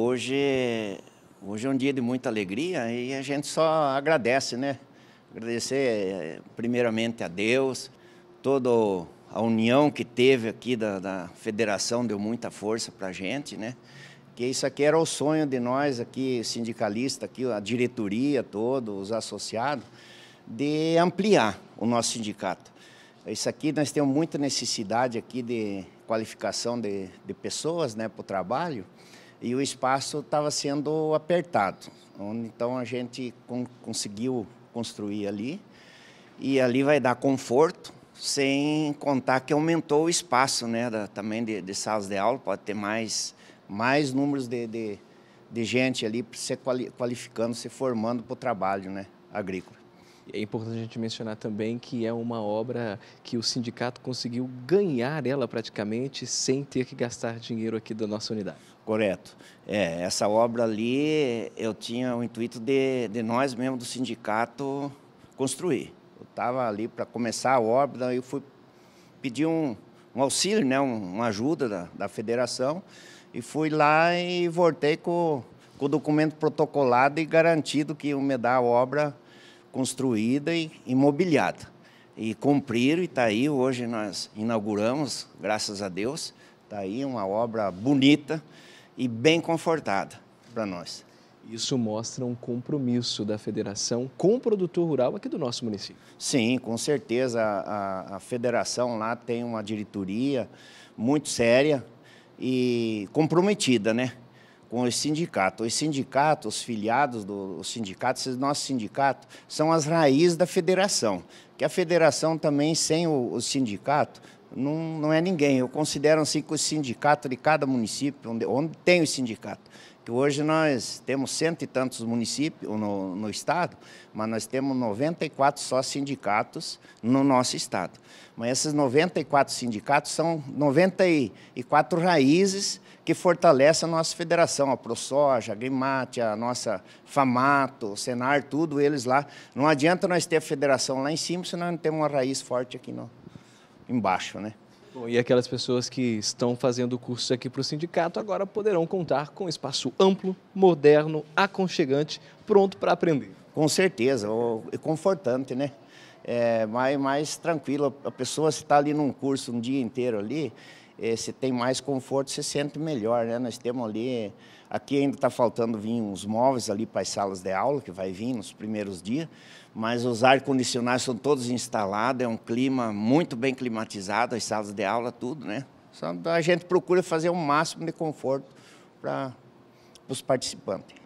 Hoje, hoje é um dia de muita alegria e a gente só agradece, né? Agradecer eh, primeiramente a Deus, toda a união que teve aqui da, da federação deu muita força para a gente, né? Que isso aqui era o sonho de nós aqui, sindicalista, aqui, a diretoria, toda, os associados, de ampliar o nosso sindicato. Isso aqui nós temos muita necessidade aqui de qualificação de, de pessoas né, para o trabalho e o espaço estava sendo apertado. Então a gente conseguiu construir ali e ali vai dar conforto, sem contar que aumentou o espaço, né? Da, também de, de, salas de aula pode ter mais mais números de, de, de gente ali se qualificando, se formando para o trabalho, né? Agrícola. É importante a gente mencionar também que é uma obra que o sindicato conseguiu ganhar ela praticamente sem ter que gastar dinheiro aqui da nossa unidade. Correto. É, essa obra ali eu tinha o intuito de, de nós mesmos do sindicato construir. Eu estava ali para começar a obra eu fui pedir um, um auxílio, né, uma ajuda da, da federação e fui lá e voltei com, com o documento protocolado e garantido que iam me dar a obra construída e imobiliada. E cumpriram, e está aí, hoje nós inauguramos, graças a Deus, está aí uma obra bonita e bem confortada para nós. Isso mostra um compromisso da federação com o produtor rural aqui do nosso município. Sim, com certeza. A, a, federação lá tem uma diretoria muito séria e comprometida, né? com os sindicatos. Os sindicatos, os filiados dos sindicatos, esses nosso sindicato, são as raízes da federação. Que a federação também, sem o, o sindicato, não, não é ninguém. Eu considero assim que o sindicato de cada município, onde, onde tem o sindicato, que hoje nós temos cento e tantos municípios no, no estado, mas nós temos 94 só sindicatos no nosso estado. Mas esses 94 sindicatos são 94 raízes que fortalecem a nossa federação, a ProSoja, a Grimate, a nossa FAMATO, o Senar, tudo eles lá. Não adianta nós ter a federação lá em cima se nós não temos uma raiz forte aqui não embaixo, né? Bom, e aquelas pessoas que estão fazendo cursos aqui para o sindicato agora poderão contar com um espaço amplo, moderno, aconchegante, pronto para aprender. Com certeza, é confortante, né? É mais, mais tranquilo. A pessoa está ali num curso um dia inteiro ali, é, se tem mais conforto, se sente melhor, né? Nós temos ali, aqui ainda está faltando vir uns móveis ali para as salas de aula, que vai vir nos primeiros dias, mas os ar-condicionados são todos instalados, é um clima muito bem climatizado, as salas de aula, tudo, né? Só a gente procura fazer o máximo de conforto para os participantes.